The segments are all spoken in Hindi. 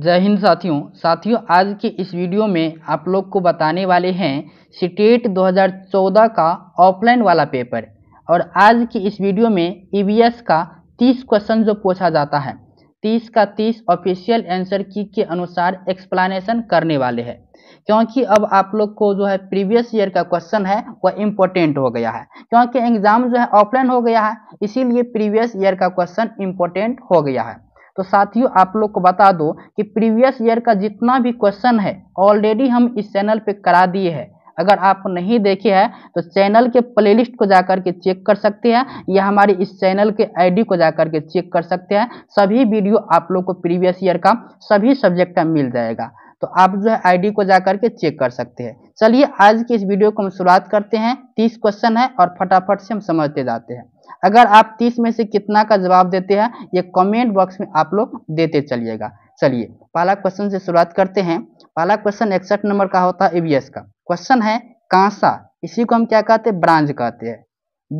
जय हिंद साथियों साथियों आज के इस वीडियो में आप लोग को बताने वाले हैं स्टेट 2014 का ऑफलाइन वाला पेपर और आज की इस वीडियो में ई e का 30 क्वेश्चन जो पूछा जाता है 30 का 30 ऑफिशियल आंसर की के अनुसार एक्सप्लेनेशन करने वाले हैं क्योंकि अब आप लोग को जो है प्रीवियस ईयर का क्वेश्चन है वह इम्पोर्टेंट हो गया है क्योंकि एग्जाम जो है ऑफलाइन हो गया है इसीलिए प्रीवियस ईयर का क्वेश्चन इम्पोर्टेंट हो गया है तो साथियों आप लोग को बता दो कि प्रीवियस ईयर का जितना भी क्वेश्चन है ऑलरेडी हम इस चैनल पे करा दिए हैं अगर आप नहीं देखे हैं तो चैनल के प्लेलिस्ट को जाकर के चेक कर सकते हैं या हमारे इस चैनल के आईडी को जाकर के चेक कर सकते हैं सभी वीडियो आप लोग को प्रीवियस ईयर का सभी सब्जेक्ट का मिल जाएगा तो आप जो है आईडी को जाकर के चेक कर सकते हैं चलिए आज की इस वीडियो को हम शुरुआत करते हैं तीस क्वेश्चन है और फटाफट से हम समझते जाते हैं अगर आप तीस में से कितना का जवाब देते हैं ये कमेंट बॉक्स में आप लोग देते चलिएगा चलिए पहला क्वेश्चन से शुरुआत करते हैं पहला क्वेश्चन इकसठ नंबर का होता है ईवीएस का क्वेश्चन है कांसा इसी को हम क्या कहते हैं ब्रांच कहते हैं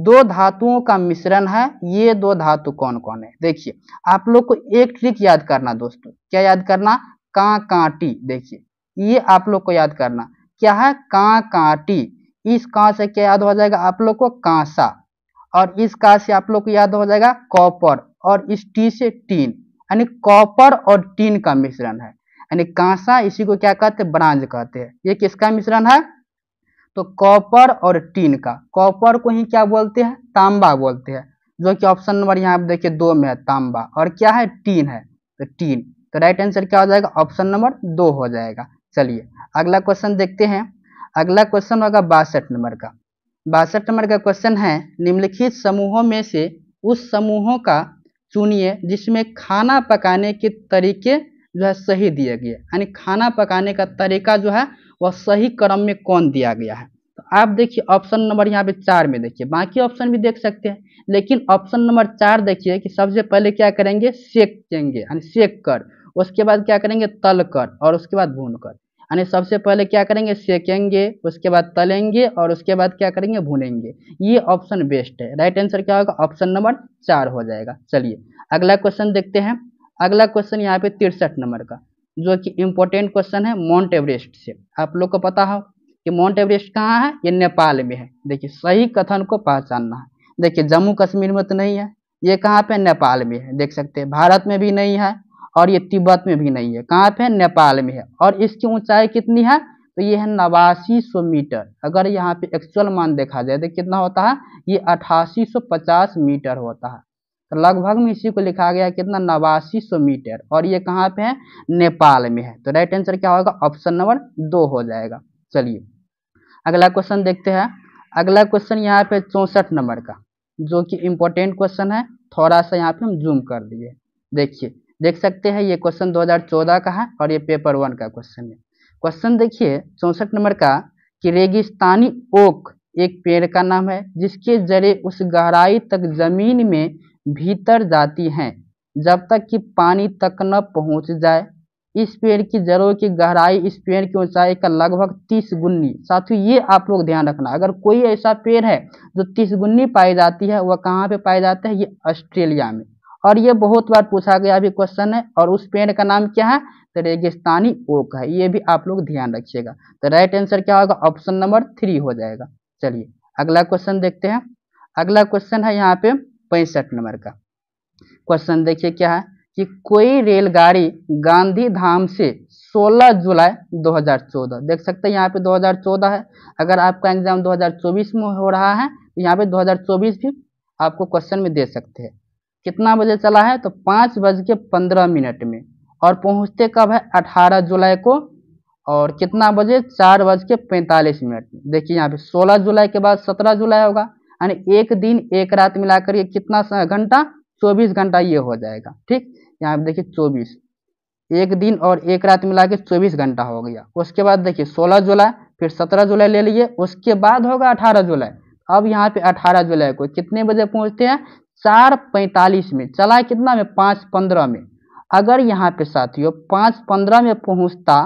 दो धातुओं का मिश्रण है ये दो धातु कौन कौन है देखिए आप लोग को एक ट्रिक याद करना दोस्तों क्या याद करना का कांटी देखिए ये आप लोग को याद करना क्या है का कांटी इस का से क्या याद हो जाएगा आप लोग को कांसा और इस का से आप लोग को याद हो जाएगा कॉपर और इस टी से टीन यानी कॉपर और टीन का मिश्रण है यानी कांसा इसी को क्या कहते हैं ब्रांज कहते हैं ये किसका मिश्रण है तो कॉपर और टीन का कॉपर को ही क्या बोलते हैं तांबा बोलते हैं जो कि ऑप्शन नंबर यहाँ आप देखिए दो में है तांबा और क्या है टीन है तो टीन तो राइट आंसर क्या हो जाएगा ऑप्शन नंबर दो हो जाएगा चलिए अगला क्वेश्चन देखते हैं अगला क्वेश्चन होगा बासठ नंबर का बासठ नंबर का क्वेश्चन है निम्नलिखित समूहों में से उस समूहों का चुनिए जिसमें खाना पकाने के तरीके जो है सही दिए गए यानी खाना पकाने का तरीका जो है वह सही क्रम में कौन दिया गया है तो आप देखिए ऑप्शन नंबर यहाँ पे चार में देखिए बाकी ऑप्शन भी देख सकते हैं लेकिन ऑप्शन नंबर चार देखिए कि सबसे पहले क्या करेंगे सेक देंगे यानी सेक कर उसके बाद क्या करेंगे तल कर और उसके बाद भून कर यानी सबसे पहले क्या करेंगे सेकेंगे उसके बाद तलेंगे और उसके बाद क्या करेंगे भूनेंगे ये ऑप्शन बेस्ट है राइट आंसर क्या होगा ऑप्शन नंबर चार हो जाएगा चलिए अगला क्वेश्चन देखते हैं अगला क्वेश्चन यहाँ पे तिरसठ नंबर का जो कि इम्पोर्टेंट क्वेश्चन है माउंट एवरेस्ट से आप लोग को पता हो कि माउंट एवरेस्ट कहाँ है ये नेपाल में है देखिए सही कथन को पहचानना है देखिए जम्मू कश्मीर में तो नहीं है ये कहाँ पे नेपाल में है देख सकते हैं भारत में भी नहीं है और ये तिब्बत में भी नहीं है कहाँ पे नेपाल में है और इसकी ऊंचाई कितनी है तो ये है नवासी सौ मीटर अगर यहाँ पे एक्चुअल मान देखा जाए तो कितना होता है ये अठासी सौ पचास मीटर होता है तो लगभग में इसी को लिखा गया है कितना नवासी सौ मीटर और ये कहाँ पे है नेपाल में है तो राइट आंसर क्या होगा ऑप्शन नंबर दो हो जाएगा चलिए अगला क्वेश्चन देखते हैं अगला क्वेश्चन यहाँ पे चौंसठ नंबर का जो कि इम्पोर्टेंट क्वेश्चन है थोड़ा सा यहाँ पे हम जूम कर दिए देखिए देख सकते हैं ये क्वेश्चन 2014 का है और ये पेपर वन का क्वेश्चन है क्वेश्चन देखिए चौसठ नंबर का कि रेगिस्तानी ओक एक पेड़ का नाम है जिसके जड़े उस गहराई तक जमीन में भीतर जाती हैं जब तक कि पानी तक न पहुंच जाए इस पेड़ की जड़ों की गहराई इस पेड़ की ऊंचाई का लगभग तीस गुन्नी साथियों ये आप लोग ध्यान रखना अगर कोई ऐसा पेड़ है जो तीस गुन्नी पाई जाती है वह कहाँ पे पाया जाता है ये ऑस्ट्रेलिया में और ये बहुत बार पूछा गया भी क्वेश्चन है और उस पेड़ का नाम क्या है तो रेगिस्तानी ओक है ये भी आप लोग ध्यान रखिएगा तो राइट आंसर क्या होगा ऑप्शन नंबर थ्री हो जाएगा चलिए अगला क्वेश्चन देखते हैं अगला क्वेश्चन है यहाँ पे पैंसठ नंबर का क्वेश्चन देखिए क्या है कि कोई रेलगाड़ी गांधी धाम से 16 जुलाई 2014 देख सकते हैं यहाँ पे 2014 है अगर आपका एग्जाम 2024 में हो रहा है तो यहाँ पे 2024 भी आपको क्वेश्चन में दे सकते हैं कितना बजे चला है तो पाँच बज के पंद्रह मिनट में और पहुंचते कब है अठारह जुलाई को और कितना बजे चार बज के पैंतालीस मिनट देखिए यहाँ पे सोलह जुलाई के बाद सत्रह जुलाई होगा यानी एक दिन एक रात मिलाकर ये कितना घंटा चौबीस घंटा ये हो जाएगा ठीक यहाँ पे देखिए चौबीस एक दिन और एक रात मिला के चौबीस घंटा हो गया उसके बाद देखिए सोलह जुलाई फिर सत्रह जुलाई ले लिए उसके बाद होगा अठारह जुलाई अब यहाँ पे अठारह जुलाई को कितने बजे पहुँचते हैं चार पैंतालीस में चला कितना में पाँच पंद्रह में अगर यहाँ पे साथियों पाँच पंद्रह में पहुँचता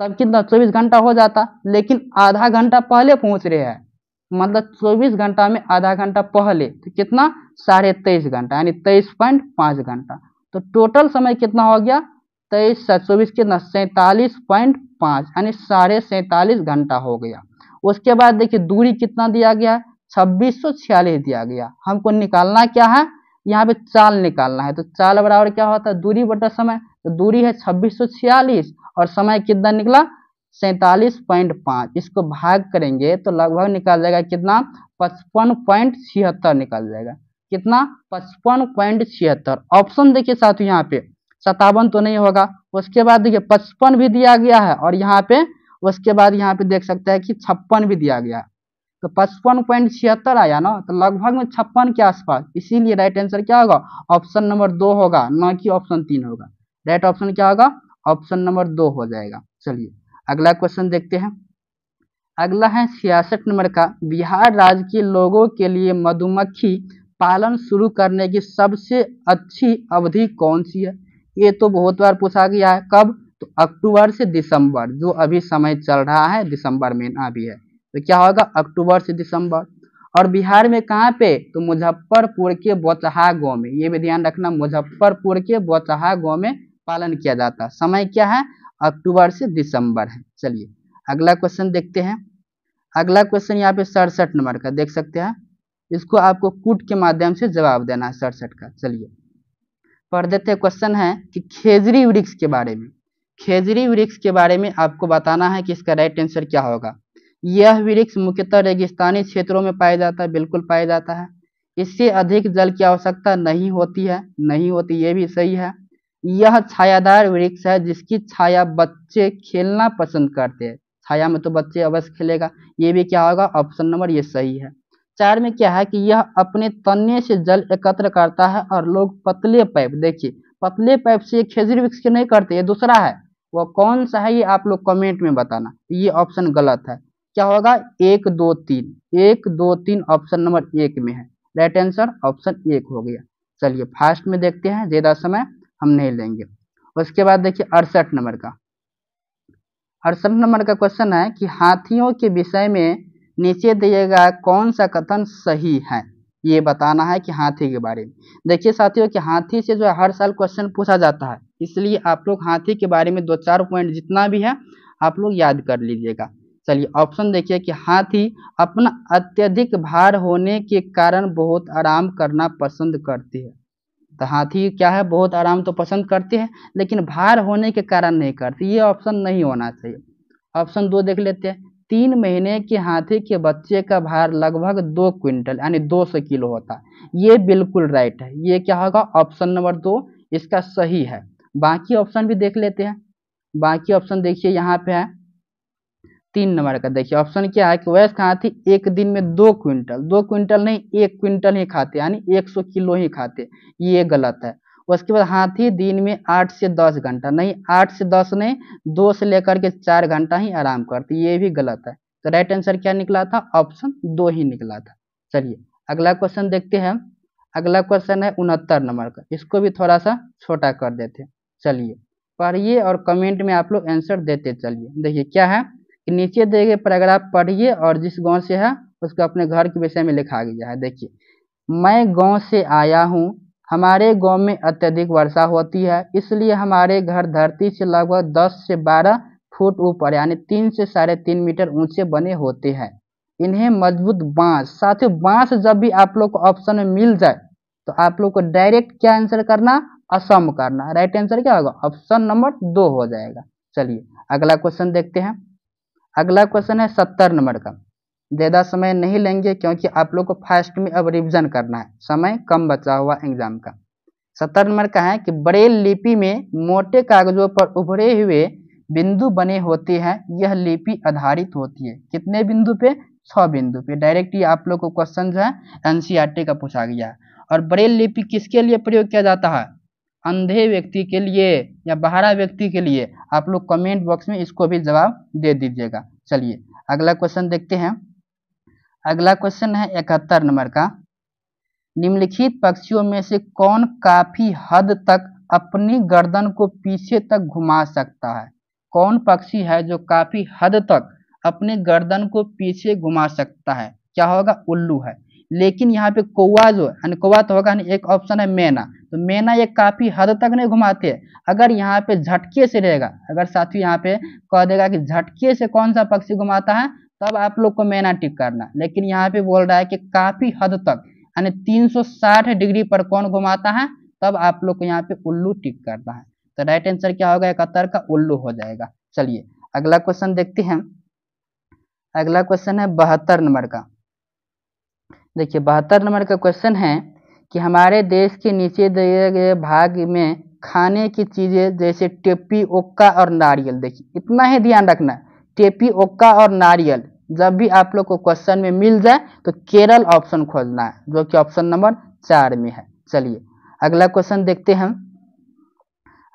तब कितना चौबीस घंटा हो जाता लेकिन आधा घंटा पहले पहुँच रहे हैं मतलब चौबीस घंटा में आधा घंटा पहले तो कितना साढ़े तेईस घंटा यानी तेईस पॉइंट पाँच घंटा तो टोटल समय कितना हो गया तेईस से चौबीस कितना सैंतालीस पॉइंट पाँच यानी साढ़े सैंतालीस घंटा हो गया उसके बाद देखिए दूरी कितना दिया गया छब्बीस दिया गया हमको निकालना क्या है यहाँ पे चाल निकालना है तो चाल बराबर क्या होता है दूरी बटा समय तो दूरी है छब्बीस और समय कितना निकला सैतालीस पॉइंट पाँच इसको भाग करेंगे तो लगभग निकाल जाएगा कितना पचपन पॉइंट छिहत्तर निकाल जाएगा कितना पचपन पॉइंट छिहत्तर ऑप्शन देखिए साथ यहाँ पे सतावन तो नहीं होगा उसके बाद देखिए पचपन भी दिया गया है और यहाँ पे उसके बाद यहाँ पे देख सकते हैं कि छप्पन भी दिया गया है तो पचपन पॉइंट छिहत्तर आया ना तो लगभग में छप्पन के आसपास इसीलिए राइट आंसर क्या होगा ऑप्शन नंबर दो होगा ना कि ऑप्शन तीन होगा राइट ऑप्शन क्या होगा ऑप्शन नंबर दो हो जाएगा चलिए अगला क्वेश्चन देखते हैं अगला है छियासठ नंबर का बिहार राज्य के लोगों के लिए मधुमक्खी पालन शुरू करने की सबसे अच्छी अवधि कौन सी है ये तो बहुत बार पूछा गया है कब तो अक्टूबर से दिसंबर जो अभी समय चल रहा है दिसंबर महीना अभी है तो क्या होगा अक्टूबर से दिसंबर और बिहार में कहाँ पे तो मुजफ्फरपुर के बौचहा गांव में ये भी ध्यान रखना मुजफ्फरपुर के बौचहा गांव में पालन किया जाता है समय क्या है अक्टूबर से दिसंबर है चलिए अगला क्वेश्चन देखते हैं अगला क्वेश्चन यहाँ पे सड़सठ नंबर का देख सकते हैं इसको आपको कूट के माध्यम से जवाब देना है सड़सठ का चलिए पढ़ देते क्वेश्चन है कि खेजरी वृक्ष के बारे में खेजरी वृक्ष के बारे में आपको बताना है कि इसका राइट आंसर क्या होगा यह वृक्ष मुख्यतः रेगिस्तानी क्षेत्रों में पाया जाता है बिल्कुल पाया जाता है इससे अधिक जल की आवश्यकता नहीं होती है नहीं होती ये भी सही है यह छायादार वृक्ष है जिसकी छाया बच्चे खेलना पसंद करते हैं छाया में तो बच्चे अवश्य खेलेगा ये भी क्या होगा ऑप्शन नंबर ये सही है चार में क्या है कि यह अपने तने से जल एकत्र करता है और लोग पतले पाइप देखिए पतले पाइप से खेजरी वृक्ष नहीं करते ये दूसरा है वो कौन सा है ये आप लोग कमेंट में बताना ये ऑप्शन गलत है क्या होगा एक दो तीन एक दो तीन ऑप्शन नंबर एक में है राइट आंसर ऑप्शन एक हो गया चलिए फास्ट में देखते हैं ज्यादा समय हम नहीं लेंगे उसके बाद देखिए अड़सठ नंबर का अड़सठ नंबर का क्वेश्चन है कि हाथियों के विषय में नीचे दिएगा कौन सा कथन सही है ये बताना है कि हाथी के बारे में देखिए साथियों कि हाथी से जो है हर साल क्वेश्चन पूछा जाता है इसलिए आप लोग हाथी के बारे में दो चार पॉइंट जितना भी है आप लोग याद कर लीजिएगा चलिए ऑप्शन देखिए कि हाथी अपना अत्यधिक भार होने के कारण बहुत आराम करना पसंद करती है तो हाथी क्या है बहुत आराम तो पसंद करते हैं लेकिन भार होने के कारण नहीं करती ये ऑप्शन नहीं होना चाहिए ऑप्शन दो देख लेते हैं तीन महीने के हाथी के बच्चे का भार लगभग दो क्विंटल यानी दो सौ किलो होता है ये बिल्कुल राइट है ये क्या होगा ऑप्शन नंबर दो इसका सही है बाकी ऑप्शन भी देख लेते हैं बाकी ऑप्शन देखिए यहाँ पे है तीन नंबर का देखिए ऑप्शन क्या है कि खाना हाथी एक दिन में दो क्विंटल दो क्विंटल नहीं एक क्विंटल ही खाते यानी एक सौ किलो ही खाते ये गलत है उसके बाद हाथी दिन में आठ से दस घंटा नहीं आठ से दस नहीं दो से लेकर के चार घंटा ही आराम करते ये भी गलत है तो राइट आंसर क्या निकला था ऑप्शन दो ही निकला था चलिए अगला क्वेश्चन देखते हैं अगला क्वेश्चन है उनहत्तर नंबर का इसको भी थोड़ा सा छोटा कर देते चलिए पढ़िए और कमेंट में आप लोग आंसर देते चलिए देखिए क्या है नीचे दिए गए पैराग्राफ पढ़िए और जिस गांव से है उसको अपने घर के विषय में लिखा गया है देखिए मैं गांव से आया हूँ हमारे गांव में अत्यधिक वर्षा होती है इसलिए हमारे घर धरती से लगभग दस से बारह फुट ऊपर यानी तीन से साढ़े तीन मीटर ऊंचे बने होते हैं इन्हें मजबूत बांस साथियों बांस जब भी आप लोग को ऑप्शन में मिल जाए तो आप लोग को डायरेक्ट क्या आंसर करना असम करना राइट आंसर क्या होगा ऑप्शन नंबर दो हो जाएगा चलिए अगला क्वेश्चन देखते हैं अगला क्वेश्चन है सत्तर नंबर का ज़्यादा समय नहीं लेंगे क्योंकि आप लोग को फास्ट में अब रिविजन करना है समय कम बचा हुआ एग्जाम का सत्तर नंबर का है कि ब्रेल लिपि में मोटे कागजों पर उभरे हुए बिंदु बने होते हैं यह लिपि आधारित होती है कितने बिंदु पे छह बिंदु पे डायरेक्ट ये आप लोग को क्वेश्चन जो है एनसीईआरटी का पूछा गया और ब्रेल लिपि किसके लिए प्रयोग किया जाता है अंधे व्यक्ति के लिए या बहरा व्यक्ति के लिए आप लोग कमेंट बॉक्स में इसको भी जवाब दे दीजिएगा चलिए अगला क्वेश्चन देखते हैं अगला क्वेश्चन है इकहत्तर नंबर का निम्नलिखित पक्षियों में से कौन काफी हद तक अपनी गर्दन को पीछे तक घुमा सकता है कौन पक्षी है जो काफी हद तक अपने गर्दन को पीछे घुमा सकता है क्या होगा उल्लू है लेकिन यहाँ पे कौआ जो है कौआ तो होगा एक ऑप्शन है मैना तो मैना ये काफी हद तक नहीं घुमाते अगर यहाँ पे झटके से रहेगा अगर साथी यहाँ पे कह देगा कि झटके से कौन सा पक्षी घुमाता है तब आप लोग को मैना टिक करना लेकिन यहाँ पे बोल रहा है कि काफी हद तक यानी 360 डिग्री पर कौन घुमाता है तब आप लोग को यहाँ पे उल्लू टिक करना है तो राइट आंसर क्या होगा इकहत्तर का उल्लू हो जाएगा चलिए अगला क्वेश्चन देखते हैं अगला क्वेश्चन है बहत्तर नंबर का देखिए बहत्तर नंबर का क्वेश्चन है कि हमारे देश के नीचे दिए गए भाग में खाने की चीज़ें जैसे टेपी ओक्का और नारियल देखिए इतना ही ध्यान रखना टेपी ओक्का और नारियल जब भी आप लोग को क्वेश्चन में मिल जाए तो केरल ऑप्शन खोजना है जो कि ऑप्शन नंबर चार में है चलिए अगला क्वेश्चन देखते हैं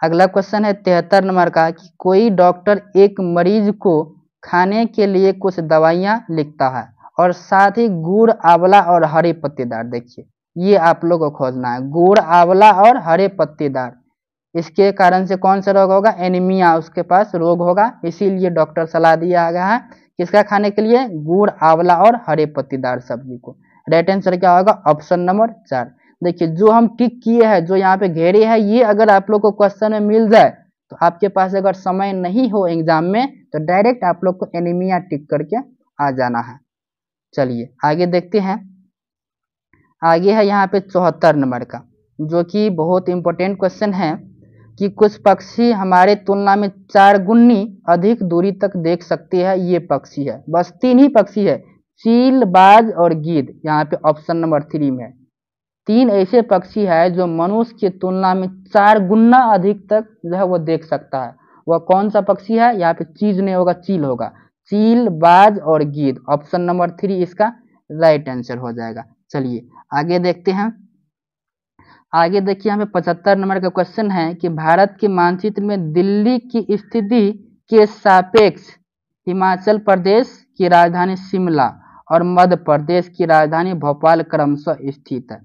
अगला क्वेश्चन है तिहत्तर नंबर का कि कोई डॉक्टर एक मरीज को खाने के लिए कुछ दवाइयाँ लिखता है और साथ ही गुड़ आंवला और हरे पत्तेदार देखिए ये आप लोग को खोजना है गुड़ आंवला और हरे पत्तेदार इसके कारण से कौन सा रोग होगा एनीमिया उसके पास रोग होगा इसीलिए डॉक्टर सलाह दिया गया है किसका खाने के लिए गुड़ आंवला और हरे पत्तेदार सब्जी को राइट आंसर क्या होगा ऑप्शन नंबर चार देखिए जो हम टिक किए हैं जो यहाँ पे घेरे है ये अगर आप लोग को क्वेश्चन में मिल जाए तो आपके पास अगर समय नहीं हो एग्जाम में तो डायरेक्ट आप लोग को एनीमिया टिक करके आ जाना है चलिए आगे देखते हैं आगे है यहाँ पे चौहत्तर नंबर का जो कि बहुत इंपॉर्टेंट क्वेश्चन है कि कुछ पक्षी हमारे तुलना में चार गुन्नी अधिक दूरी तक देख सकते हैं ये पक्षी है बस तीन ही पक्षी है चील बाज और गिद यहाँ पे ऑप्शन नंबर थ्री में तीन ऐसे पक्षी है जो मनुष्य की तुलना में चार गुन्ना अधिक तक जो है वो देख सकता है वह कौन सा पक्षी है यहाँ पे चीज नहीं होगा चील होगा चील बाज और गीत ऑप्शन नंबर थ्री इसका राइट आंसर हो जाएगा चलिए आगे देखते हैं आगे देखिए हमें पचहत्तर नंबर का क्वेश्चन है कि भारत के मानचित्र में दिल्ली की स्थिति के सापेक्ष हिमाचल प्रदेश की राजधानी शिमला और मध्य प्रदेश की राजधानी भोपाल क्रमशः स्थित है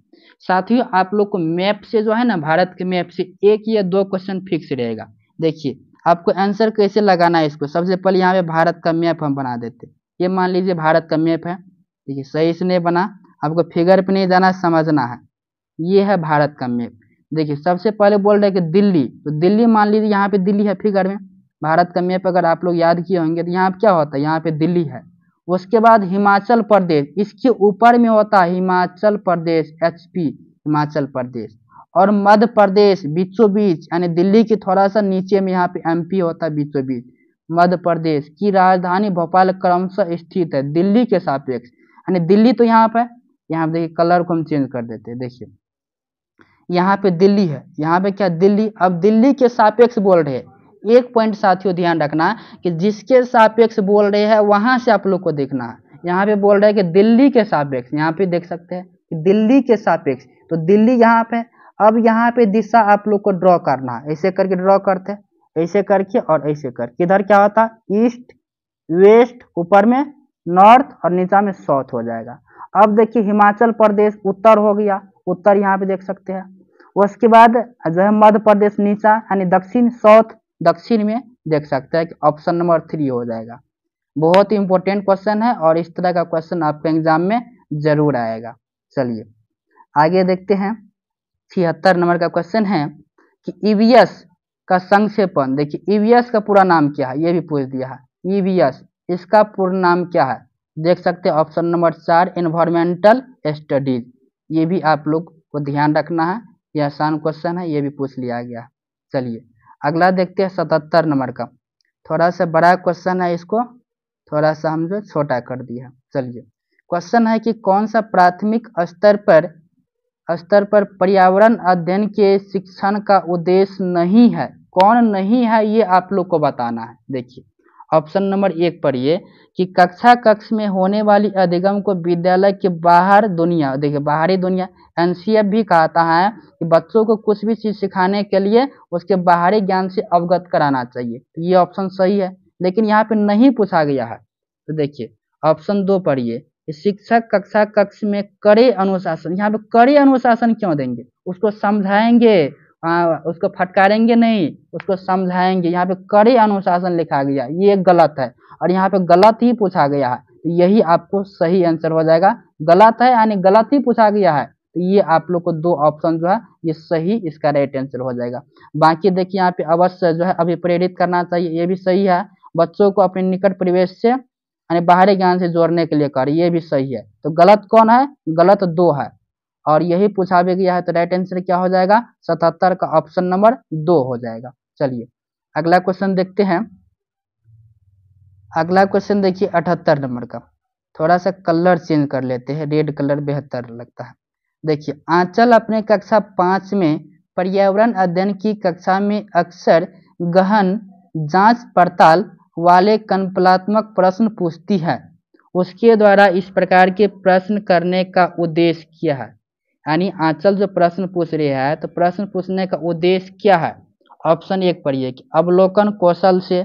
साथियों आप लोग को मैप से जो है ना भारत के मैप से एक या दो क्वेश्चन फिक्स रहेगा देखिए आपको आंसर कैसे लगाना है इसको सबसे पहले यहाँ पे भारत का मैप हम बना देते ये मान लीजिए भारत का मैप है ठीक है सही से नहीं बना आपको फिगर पे नहीं जाना समझना है ये है भारत का मैप देखिए सबसे पहले बोल रहे कि दिल्ली तो दिल्ली मान लीजिए यहाँ पे दिल्ली है फिगर में भारत का मैप अगर आप लोग याद किए होंगे तो यहाँ पे क्या होता है यहाँ पे दिल्ली है उसके बाद हिमाचल प्रदेश इसके ऊपर में होता है हिमाचल प्रदेश पी हिमाचल प्रदेश और मध्य प्रदेश बीचों बीच यानी दिल्ली के थोड़ा सा नीचे में यहाँ पे एमपी होता है बीचों बीच मध्य प्रदेश की राजधानी भोपाल क्रमशः स्थित है दिल्ली के सापेक्ष यानी दिल्ली तो यहाँ पे यहाँ देखिए कलर को हम चेंज कर देते हैं देखिए यहाँ पे दिल्ली है यहाँ पे क्या दिल्ली अब दिल्ली के सापेक्ष बोल रहे एक पॉइंट साथियों ध्यान रखना कि जिसके सापेक्ष बोल रहे हैं वहां से आप लोग को देखना है यहाँ पे बोल रहे हैं कि दिल्ली के सापेक्ष यहाँ पे देख सकते हैं कि दिल्ली के सापेक्ष तो दिल्ली यहाँ पे अब यहाँ पे दिशा आप लोग को ड्रॉ करना है ऐसे करके ड्रॉ करते हैं ऐसे करके और ऐसे करके इधर क्या होता है ईस्ट वेस्ट ऊपर में नॉर्थ और नीचा में साउथ हो जाएगा अब देखिए हिमाचल प्रदेश उत्तर हो गया उत्तर यहाँ पे देख सकते हैं उसके बाद जो है मध्य प्रदेश नीचा यानी दक्षिण साउथ दक्षिण में देख सकते हैं कि ऑप्शन नंबर थ्री हो जाएगा बहुत ही इंपॉर्टेंट क्वेश्चन है और इस तरह का क्वेश्चन आपके एग्जाम में जरूर आएगा चलिए आगे देखते हैं छिहत्तर नंबर का क्वेश्चन है कि ईवीएस e का संक्षेपण देखिए ईवीएस e का पूरा नाम क्या है ये भी पूछ दिया है ईवीएस e इसका पूरा नाम क्या है देख सकते हैं ऑप्शन नंबर चार एनवायरमेंटल स्टडीज ये भी आप लोग को ध्यान रखना है ये आसान क्वेश्चन है ये भी पूछ लिया गया चलिए अगला देखते हैं सतहत्तर नंबर का थोड़ा सा बड़ा क्वेश्चन है इसको थोड़ा सा हम जो छोटा कर दिया चलिए क्वेश्चन है कि कौन सा प्राथमिक स्तर पर स्तर पर पर्यावरण अध्ययन के शिक्षण का उद्देश्य नहीं है कौन नहीं है ये आप लोग को बताना है देखिए ऑप्शन नंबर एक पर ये कि कक्षा कक्ष में होने वाली अधिगम को विद्यालय के बाहर दुनिया देखिए बाहरी दुनिया एनसीएफ भी कहता है कि बच्चों को कुछ भी चीज सिखाने के लिए उसके बाहरी ज्ञान से अवगत कराना चाहिए तो ये ऑप्शन सही है लेकिन यहाँ पे नहीं पूछा गया है तो देखिए ऑप्शन दो पढ़िए शिक्षक कक्षा कक्ष में करे अनुशासन यहाँ पे करे अनुशासन क्यों देंगे उसको समझाएंगे आ, उसको फटकारेंगे नहीं उसको समझाएंगे यहाँ पे करे अनुशासन लिखा गया ये गलत है और यहाँ पे गलत ही पूछा गया है तो यही आपको सही आंसर हो जाएगा गलत है यानी गलत ही पूछा गया है तो ये आप लोग को दो ऑप्शन जो है ये सही इसका राइट आंसर हो जाएगा बाकी देखिए यहाँ पे अवश्य जो है अभी प्रेरित करना चाहिए ये भी सही है बच्चों को अपने निकट परिवेश से यानी बाहरी ज्ञान से जोड़ने के लिए कर ये भी सही है तो गलत कौन है गलत दो है और यही पूछा भी गया है तो राइट आंसर क्या हो जाएगा सतहत्तर का ऑप्शन नंबर दो हो जाएगा चलिए अगला क्वेश्चन देखते हैं अगला क्वेश्चन देखिए अठहत्तर नंबर का थोड़ा सा कलर चेंज कर लेते हैं रेड कलर बेहतर लगता है देखिए आंचल अपने कक्षा पांच में पर्यावरण अध्ययन की कक्षा में अक्सर गहन जांच पड़ताल वाले कल्पनात्मक प्रश्न पूछती है उसके द्वारा इस प्रकार के प्रश्न करने का उद्देश्य क्या है यानी आंचल जो प्रश्न पूछ रही है तो प्रश्न पूछने का उद्देश्य क्या है ऑप्शन एक पढ़िए कि अवलोकन कौशल से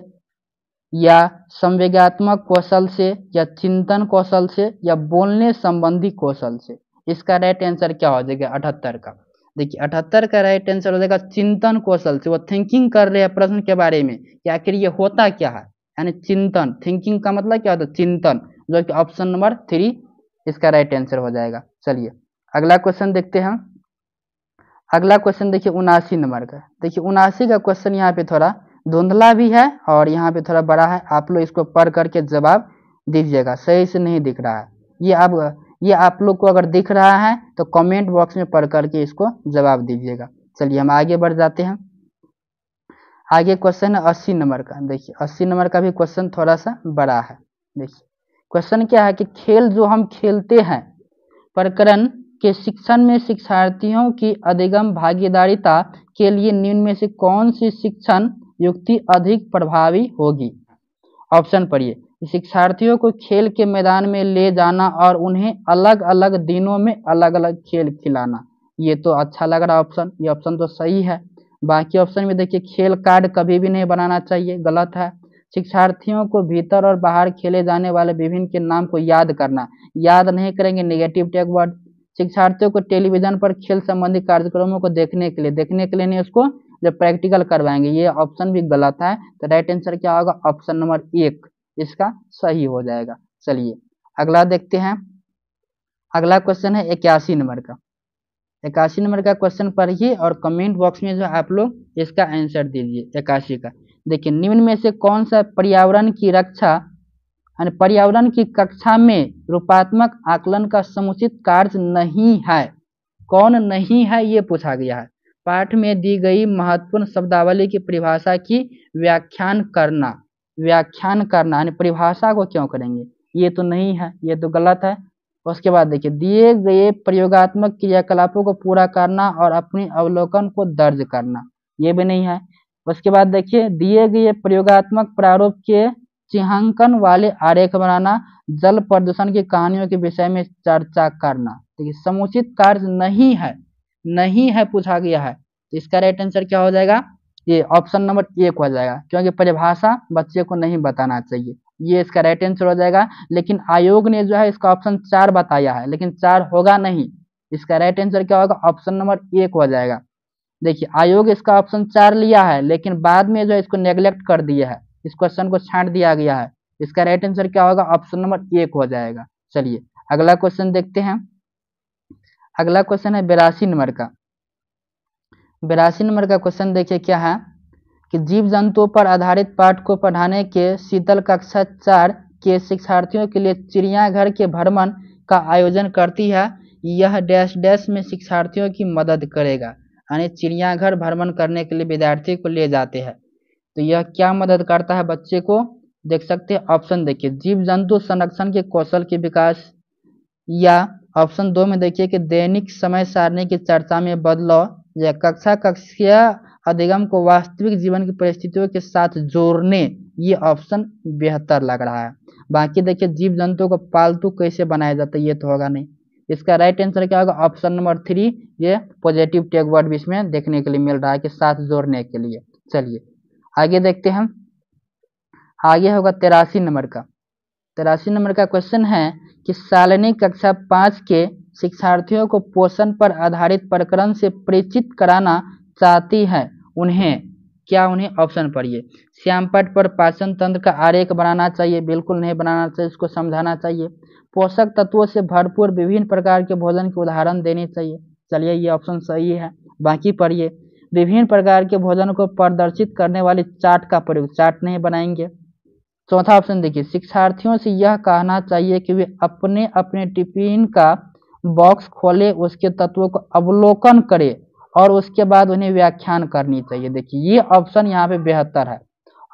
या संवेगात्मक कौशल से या चिंतन कौशल से या बोलने संबंधी कौशल से इसका राइट आंसर क्या हो जाएगा अठहत्तर का देखिए अठहत्तर का राइट आंसर हो जाएगा चिंतन कौशल से वो थिंकिंग कर रहे हैं प्रश्न के बारे में कि आखिर ये होता क्या है यानी चिंतन थिंकिंग का मतलब क्या होता है चिंतन जो कि ऑप्शन नंबर थ्री इसका राइट आंसर हो जाएगा चलिए अगला क्वेश्चन देखते हैं अगला क्वेश्चन देखिए उनासी नंबर का देखिए उनासी का क्वेश्चन यहाँ पे थोड़ा धुंधला भी है और यहाँ पे थोड़ा बड़ा है आप लोग इसको पढ़ करके जवाब दीजिएगा सही से नहीं दिख रहा है ये आप ये आप लोग को अगर दिख रहा है तो कमेंट बॉक्स में पढ़ करके इसको जवाब दीजिएगा चलिए हम आगे बढ़ जाते हैं आगे क्वेश्चन है अस्सी नंबर का देखिए अस्सी नंबर का भी क्वेश्चन थोड़ा सा बड़ा है देखिए क्वेश्चन क्या है कि खेल जो हम खेलते हैं प्रकरण के शिक्षण में शिक्षार्थियों की अधिगम भागीदारिता के लिए निम्न में से कौन सी शिक्षण युक्ति अधिक प्रभावी होगी ऑप्शन पढ़िए शिक्षार्थियों को खेल के मैदान में ले जाना और उन्हें अलग अलग दिनों में अलग अलग खेल खिलाना ये तो अच्छा लग रहा ऑप्शन ये ऑप्शन तो सही है बाकी ऑप्शन में देखिए खेल कार्ड कभी भी नहीं बनाना चाहिए गलत है शिक्षार्थियों को भीतर और बाहर खेले जाने वाले विभिन्न के नाम को याद करना याद नहीं करेंगे नेगेटिव टेक वर्ड शिक्षार्थियों को टेलीविजन पर खेल संबंधी कार्यक्रमों को देखने के लिए देखने के लिए नहीं उसको जब प्रैक्टिकल करवाएंगे ये ऑप्शन भी गलत है तो राइट आंसर क्या होगा ऑप्शन नंबर एक इसका सही हो जाएगा चलिए अगला देखते हैं अगला क्वेश्चन है इक्यासी नंबर का इक्यासी नंबर का क्वेश्चन पढ़िए और कमेंट बॉक्स में जो आप लोग इसका आंसर दीजिए इक्यासी का देखिए निम्न में से कौन सा पर्यावरण की रक्षा यानी पर्यावरण की कक्षा में रूपात्मक आकलन का समुचित कार्य नहीं है कौन नहीं है ये पूछा गया है पाठ में दी गई महत्वपूर्ण शब्दावली की परिभाषा की व्याख्यान करना व्याख्यान करना यानी परिभाषा को क्यों करेंगे ये तो नहीं है ये तो गलत है उसके बाद देखिए दिए गए प्रयोगात्मक क्रियाकलापों को पूरा करना और अपने अवलोकन को दर्ज करना ये भी नहीं है उसके बाद देखिए दिए गए प्रयोगात्मक प्रारूप के चिन्हांकन वाले आरेख बनाना जल प्रदूषण की कहानियों के विषय में चर्चा करना देखिए समुचित कार्य नहीं है नहीं है पूछा गया है तो इसका राइट आंसर क्या हो जाएगा ये ऑप्शन नंबर एक हो जाएगा क्योंकि परिभाषा बच्चे को नहीं बताना चाहिए ये इसका राइट आंसर हो जाएगा लेकिन आयोग ने जो है इसका ऑप्शन चार बताया है लेकिन चार होगा नहीं इसका राइट आंसर क्या होगा ऑप्शन नंबर एक हो जाएगा देखिए आयोग इसका ऑप्शन चार लिया है लेकिन बाद में जो है इसको नेग्लेक्ट कर दिया है इस क्वेश्चन को छाट दिया गया है इसका राइट आंसर क्या होगा ऑप्शन नंबर एक हो जाएगा चलिए अगला क्वेश्चन देखते हैं अगला क्वेश्चन है बेरासी नंबर का बिरासी नंबर का क्वेश्चन देखिए क्या है कि जीव जंतुओं पर आधारित पाठ को पढ़ाने के शीतल कक्षा चार के शिक्षार्थियों के लिए चिड़ियाघर के भ्रमण का आयोजन करती है यह डैश डैश में शिक्षार्थियों की मदद करेगा यानी चिड़ियाघर भ्रमण करने के लिए विद्यार्थी को ले जाते हैं तो यह क्या मदद करता है बच्चे को देख सकते हैं ऑप्शन देखिए जीव जंतु संरक्षण के कौशल के विकास या ऑप्शन दो में देखिए कि दैनिक समय सारणी की चर्चा में बदलाव या कक्षा कक्षा अधिगम को वास्तविक जीवन की परिस्थितियों के साथ जोड़ने ये ऑप्शन बेहतर लग रहा है बाकी देखिए जीव जंतु को पालतू कैसे बनाया जाता है ये तो होगा नहीं इसका राइट आंसर क्या होगा ऑप्शन नंबर थ्री ये पॉजिटिव टेक वर्ड भी इसमें देखने के लिए मिल रहा है कि साथ जोड़ने के लिए चलिए आगे देखते हैं आगे होगा तेरासी नंबर का तेरासी नंबर का क्वेश्चन है कि सालनी कक्षा पांच के शिक्षार्थियों को पोषण पर आधारित प्रकरण से परिचित कराना चाहती है उन्हें क्या उन्हें ऑप्शन पढ़िए श्यामपट पर पाचन तंत्र का आरेख बनाना चाहिए बिल्कुल नहीं बनाना चाहिए इसको समझाना चाहिए पोषक तत्वों से भरपूर विभिन्न प्रकार के भोजन के उदाहरण देने चाहिए चलिए ये ऑप्शन सही है बाकी पढ़िए विभिन्न प्रकार के भोजन को प्रदर्शित करने वाले चार्ट का प्रयोग चार्ट नहीं बनाएंगे चौथा ऑप्शन देखिए शिक्षार्थियों से यह कहना चाहिए कि वे अपने अपने टिफिन का बॉक्स खोले उसके तत्वों को अवलोकन करें और उसके बाद उन्हें व्याख्यान करनी चाहिए देखिए ये ऑप्शन यहाँ पे बेहतर है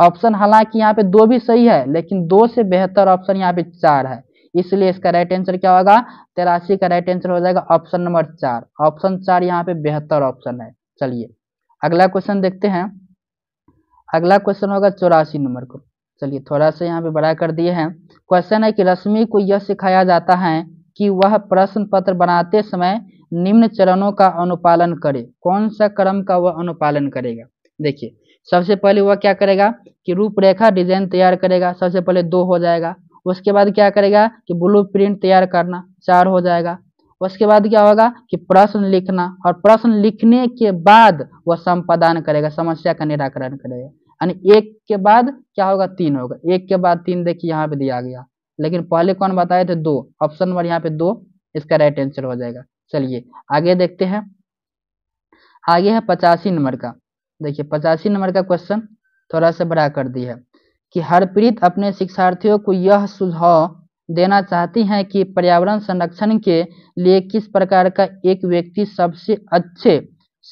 ऑप्शन हालांकि यहाँ पे दो भी सही है लेकिन दो से बेहतर ऑप्शन यहाँ पे चार है इसलिए इसका राइट आंसर क्या होगा तेरासी का राइट आंसर हो जाएगा ऑप्शन नंबर चार ऑप्शन चार यहाँ पे बेहतर ऑप्शन है चलिए अगला क्वेश्चन देखते हैं अगला क्वेश्चन होगा चौरासी नंबर को चलिए थोड़ा सा यहाँ पे बड़ा कर दिए हैं क्वेश्चन है कि रश्मि को यह सिखाया जाता है कि वह प्रश्न पत्र बनाते समय निम्न चरणों का अनुपालन करे कौन सा क्रम का वह अनुपालन करेगा देखिए सबसे पहले वह क्या करेगा कि रूपरेखा डिजाइन तैयार करेगा सबसे पहले दो हो जाएगा उसके बाद क्या करेगा कि ब्लू प्रिंट तैयार करना चार हो जाएगा उसके बाद क्या होगा कि प्रश्न लिखना और प्रश्न लिखने के बाद वह संपादन करेगा समस्या का निराकरण करेगा यानी एक के बाद क्या होगा तीन होगा एक के बाद तीन देखिए यहाँ पे दिया गया लेकिन पहले कौन बताए थे दो ऑप्शन नंबर यहाँ पे दो इसका राइट आंसर हो जाएगा चलिए आगे देखते हैं आगे है पचासी नंबर का देखिए पचासी नंबर का क्वेश्चन थोड़ा सा बड़ा कर दिया है कि हरप्रीत अपने शिक्षार्थियों को यह सुझाव देना चाहती हैं कि पर्यावरण संरक्षण के लिए किस प्रकार का एक व्यक्ति सबसे अच्छे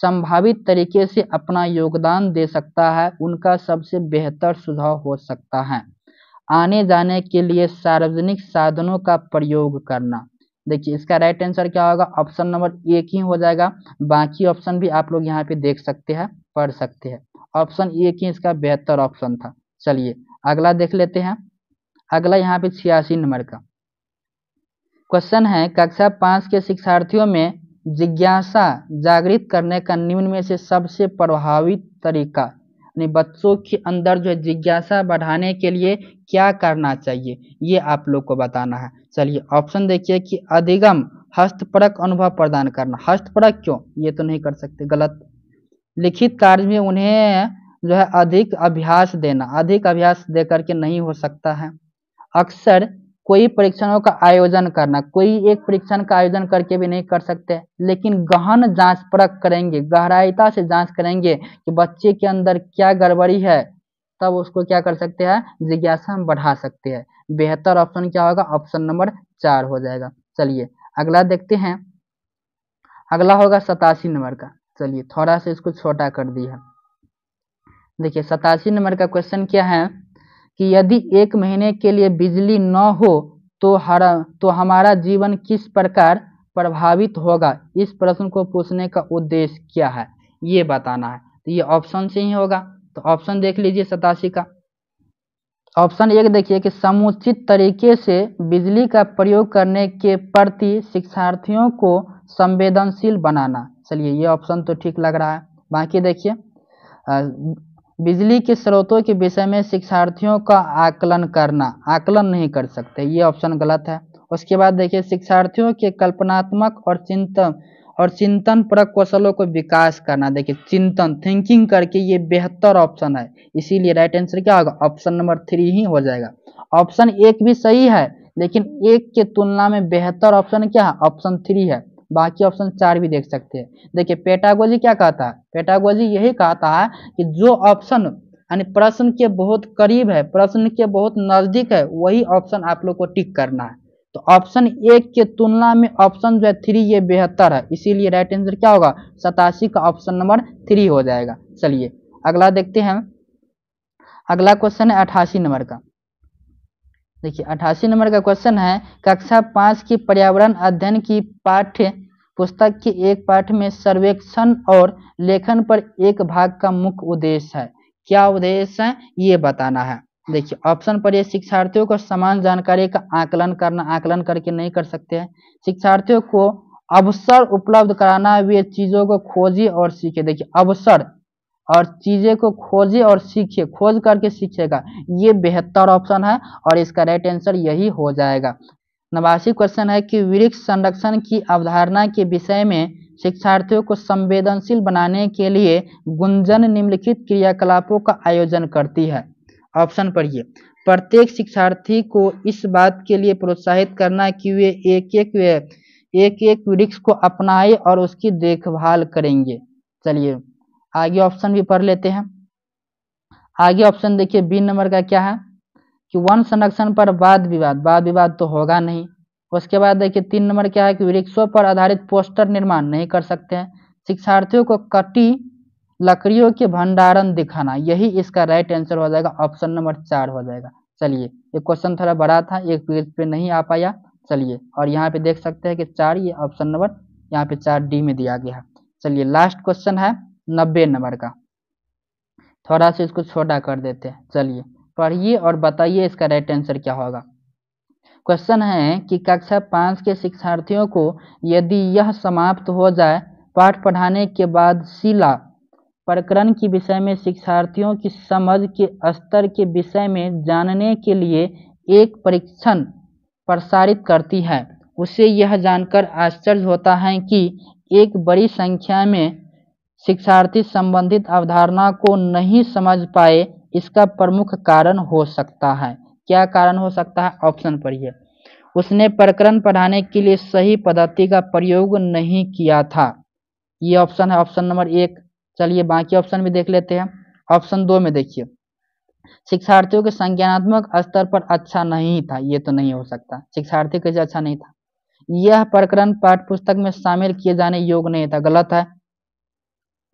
संभावित तरीके से अपना योगदान दे सकता है उनका सबसे बेहतर सुझाव हो सकता है आने जाने के लिए सार्वजनिक साधनों का प्रयोग करना देखिए इसका राइट आंसर क्या होगा ऑप्शन नंबर एक ही हो जाएगा बाकी ऑप्शन भी आप लोग यहाँ पे देख सकते हैं पढ़ सकते हैं ऑप्शन एक ही इसका बेहतर ऑप्शन था चलिए अगला देख लेते हैं अगला यहाँ पे छियासी नंबर का क्वेश्चन है कक्षा पांच के शिक्षार्थियों में जिज्ञासा जागृत करने का निम्न में से सबसे प्रभावित तरीका अपने बच्चों के अंदर जो है जिज्ञासा बढ़ाने के लिए क्या करना चाहिए ये आप लोग को बताना है चलिए ऑप्शन देखिए कि अधिगम हस्तपरक अनुभव प्रदान करना हस्तपरक क्यों ये तो नहीं कर सकते गलत लिखित कार्य में उन्हें जो है अधिक अभ्यास देना अधिक अभ्यास दे करके नहीं हो सकता है अक्सर कोई परीक्षणों का आयोजन करना कोई एक परीक्षण का आयोजन करके भी नहीं कर सकते लेकिन गहन जांच परख करेंगे गहराईता से जांच करेंगे कि बच्चे के अंदर क्या गड़बड़ी है तब उसको क्या कर सकते हैं जिज्ञासा हम बढ़ा सकते हैं बेहतर ऑप्शन क्या होगा ऑप्शन नंबर चार हो जाएगा चलिए अगला देखते हैं अगला होगा सतासी नंबर का चलिए थोड़ा सा इसको छोटा कर दिया देखिए सतासी नंबर का क्वेश्चन क्या है कि यदि एक महीने के लिए बिजली न हो तो हरा तो हमारा जीवन किस प्रकार प्रभावित होगा इस प्रश्न को पूछने का उद्देश्य क्या है ये बताना है तो ये ऑप्शन से ही होगा तो ऑप्शन देख लीजिए सतासी का ऑप्शन एक देखिए कि समुचित तरीके से बिजली का प्रयोग करने के प्रति शिक्षार्थियों को संवेदनशील बनाना चलिए ये ऑप्शन तो ठीक लग रहा है बाकी देखिए बिजली के स्रोतों के विषय में शिक्षार्थियों का आकलन करना आकलन नहीं कर सकते ये ऑप्शन गलत है उसके बाद देखिए शिक्षार्थियों के कल्पनात्मक और चिंतन और चिंतन पर कौशलों को विकास करना देखिए चिंतन थिंकिंग करके ये बेहतर ऑप्शन है इसीलिए राइट आंसर क्या होगा ऑप्शन नंबर थ्री ही हो जाएगा ऑप्शन एक भी सही है लेकिन एक के तुलना में बेहतर ऑप्शन क्या है ऑप्शन थ्री है बाकी ऑप्शन चार भी देख सकते हैं देखिए पेटागोजी क्या कहता है पेटागोजी यही कहता है कि जो ऑप्शन यानी प्रश्न के बहुत करीब है प्रश्न के बहुत नजदीक है वही ऑप्शन आप लोग को टिक करना है तो ऑप्शन एक के तुलना में ऑप्शन जो है थ्री ये बेहतर है इसीलिए राइट आंसर क्या होगा सतासी का ऑप्शन नंबर थ्री हो जाएगा चलिए अगला देखते हैं अगला क्वेश्चन है अठासी नंबर का देखिए अठासी नंबर का क्वेश्चन है कक्षा पांच की पर्यावरण अध्ययन की पाठ्य पुस्तक के एक पाठ में सर्वेक्षण और लेखन पर एक भाग का मुख्य उद्देश्य है क्या उद्देश्य है ये बताना है देखिए ऑप्शन पर ये शिक्षार्थियों को समान जानकारी का आकलन करना आकलन करके नहीं कर सकते हैं शिक्षार्थियों को अवसर उपलब्ध कराना वे चीजों को खोजी और सीखे देखिए अवसर और चीजें को खोजे और सीखे खोज करके सीखेगा ये बेहतर ऑप्शन है और इसका राइट आंसर यही हो जाएगा नवासी क्वेश्चन है कि वृक्ष संरक्षण की अवधारणा के विषय में शिक्षार्थियों को संवेदनशील बनाने के लिए गुंजन निम्नलिखित क्रियाकलापों का आयोजन करती है ऑप्शन पढ़िए प्रत्येक शिक्षार्थी को इस बात के लिए प्रोत्साहित करना कि वे एक एक वे एक एक वृक्ष को अपनाए और उसकी देखभाल करेंगे चलिए आगे ऑप्शन भी पढ़ लेते हैं आगे ऑप्शन देखिए बी नंबर का क्या है कि वन संरक्षण पर वाद विवाद वाद विवाद तो होगा नहीं उसके बाद देखिए तीन नंबर क्या है कि वृक्षों पर आधारित पोस्टर निर्माण नहीं कर सकते हैं शिक्षार्थियों को कटी लकड़ियों के भंडारण दिखाना यही इसका राइट आंसर हो जाएगा ऑप्शन नंबर चार हो जाएगा चलिए ये क्वेश्चन थोड़ा बड़ा था एक पेज पे नहीं आ पाया चलिए और यहाँ पे देख सकते हैं कि चार ये ऑप्शन नंबर यहाँ पे चार डी में दिया गया है चलिए लास्ट क्वेश्चन है नब्बे नंबर का थोड़ा सा इसको छोटा कर देते हैं चलिए पढ़िए और बताइए इसका राइट आंसर क्या होगा क्वेश्चन है कि कक्षा पाँच के शिक्षार्थियों को यदि यह समाप्त हो जाए पाठ पढ़ाने के बाद शिला प्रकरण के विषय में शिक्षार्थियों की समझ के स्तर के विषय में जानने के लिए एक परीक्षण प्रसारित करती है उसे यह जानकर आश्चर्य होता है कि एक बड़ी संख्या में शिक्षार्थी संबंधित अवधारणा को नहीं समझ पाए इसका प्रमुख कारण हो सकता है क्या कारण हो सकता है ऑप्शन पढ़िए उसने प्रकरण पढ़ाने के लिए सही पद्धति का प्रयोग नहीं किया था ये ऑप्शन है ऑप्शन नंबर एक चलिए बाकी ऑप्शन भी देख लेते हैं ऑप्शन दो में देखिए शिक्षार्थियों के संज्ञानात्मक स्तर पर अच्छा नहीं था ये तो नहीं हो सकता शिक्षार्थी कैसे अच्छा नहीं था यह प्रकरण पाठ्य पुस्तक में शामिल किए जाने योग्य नहीं था गलत है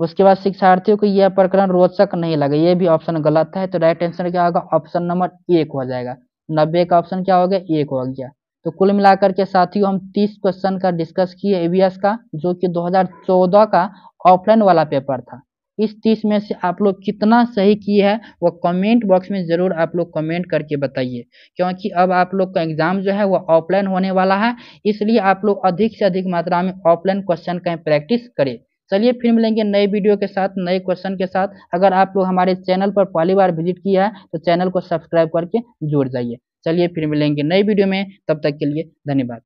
उसके बाद शिक्षार्थियों को यह प्रकरण रोचक नहीं लगे ये भी ऑप्शन गलत है तो राइट आंसर क्या होगा ऑप्शन नंबर एक हो जाएगा नब्बे का ऑप्शन क्या हो गया एक हो गया तो कुल मिलाकर के साथियों हम 30 क्वेश्चन का डिस्कस किए एबीएस का जो कि 2014 का ऑफलाइन वाला पेपर था इस 30 में से आप लोग कितना सही किए है वो कमेंट बॉक्स में ज़रूर आप लोग कमेंट करके बताइए क्योंकि अब आप लोग का एग्ज़ाम जो है वो ऑफलाइन होने वाला है इसलिए आप लोग अधिक से अधिक मात्रा में ऑफलाइन क्वेश्चन का प्रैक्टिस करें चलिए फिर मिलेंगे नए वीडियो के साथ नए क्वेश्चन के साथ अगर आप लोग हमारे चैनल पर पहली बार विजिट किया है तो चैनल को सब्सक्राइब करके जुड़ जाइए चलिए फिर मिलेंगे नए वीडियो में तब तक के लिए धन्यवाद